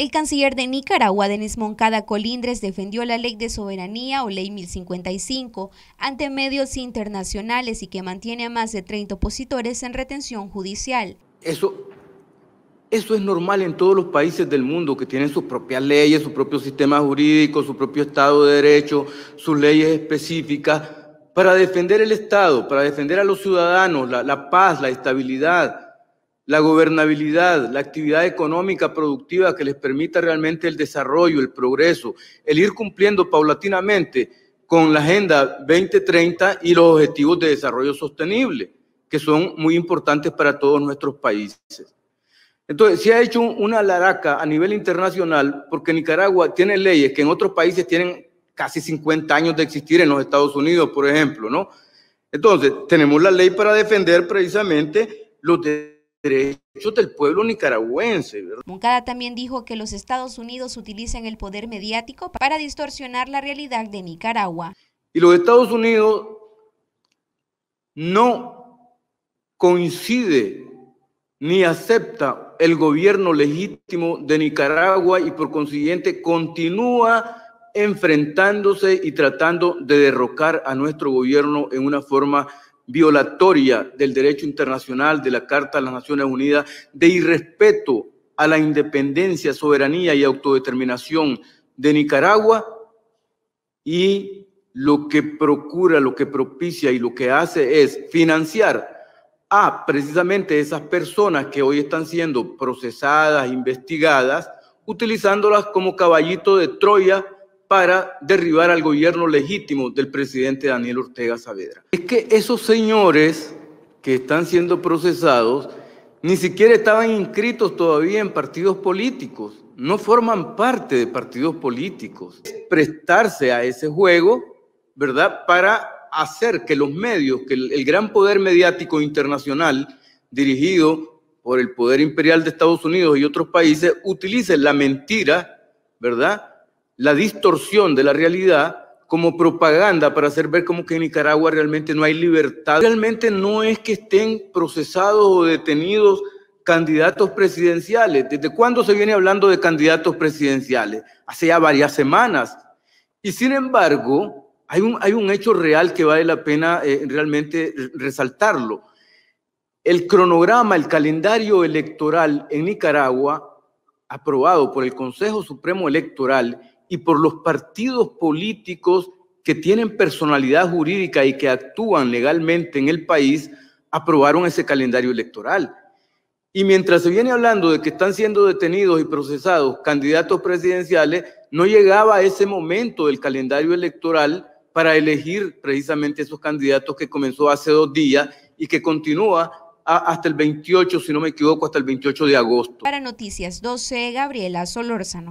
El canciller de Nicaragua, Denis Moncada Colindres, defendió la Ley de Soberanía o Ley 1055 ante medios internacionales y que mantiene a más de 30 opositores en retención judicial. Eso, eso es normal en todos los países del mundo que tienen sus propias leyes, su propio sistema jurídico, su propio Estado de Derecho, sus leyes específicas, para defender el Estado, para defender a los ciudadanos, la paz, la estabilidad la gobernabilidad, la actividad económica productiva que les permita realmente el desarrollo, el progreso, el ir cumpliendo paulatinamente con la Agenda 2030 y los Objetivos de Desarrollo Sostenible, que son muy importantes para todos nuestros países. Entonces, se ha hecho una laraca a nivel internacional porque Nicaragua tiene leyes que en otros países tienen casi 50 años de existir, en los Estados Unidos, por ejemplo, ¿no? Entonces, tenemos la ley para defender precisamente los derechos del pueblo nicaragüense. ¿verdad? Moncada también dijo que los Estados Unidos utilizan el poder mediático para distorsionar la realidad de Nicaragua. Y los Estados Unidos no coincide ni acepta el gobierno legítimo de Nicaragua y por consiguiente continúa enfrentándose y tratando de derrocar a nuestro gobierno en una forma violatoria del derecho internacional, de la Carta de las Naciones Unidas, de irrespeto a la independencia, soberanía y autodeterminación de Nicaragua y lo que procura, lo que propicia y lo que hace es financiar a precisamente esas personas que hoy están siendo procesadas, investigadas, utilizándolas como caballito de Troya para derribar al gobierno legítimo del presidente Daniel Ortega Saavedra. Es que esos señores que están siendo procesados ni siquiera estaban inscritos todavía en partidos políticos, no forman parte de partidos políticos. Prestarse a ese juego, ¿verdad? Para hacer que los medios, que el, el gran poder mediático internacional dirigido por el poder imperial de Estados Unidos y otros países utilice la mentira, ¿verdad? la distorsión de la realidad como propaganda para hacer ver como que en Nicaragua realmente no hay libertad. Realmente no es que estén procesados o detenidos candidatos presidenciales. ¿Desde cuándo se viene hablando de candidatos presidenciales? Hace ya varias semanas. Y sin embargo, hay un, hay un hecho real que vale la pena eh, realmente resaltarlo. El cronograma, el calendario electoral en Nicaragua, aprobado por el Consejo Supremo Electoral y por los partidos políticos que tienen personalidad jurídica y que actúan legalmente en el país, aprobaron ese calendario electoral. Y mientras se viene hablando de que están siendo detenidos y procesados candidatos presidenciales, no llegaba ese momento del calendario electoral para elegir precisamente esos candidatos que comenzó hace dos días y que continúa hasta el 28, si no me equivoco, hasta el 28 de agosto. Para Noticias 12, Gabriela Solórzano.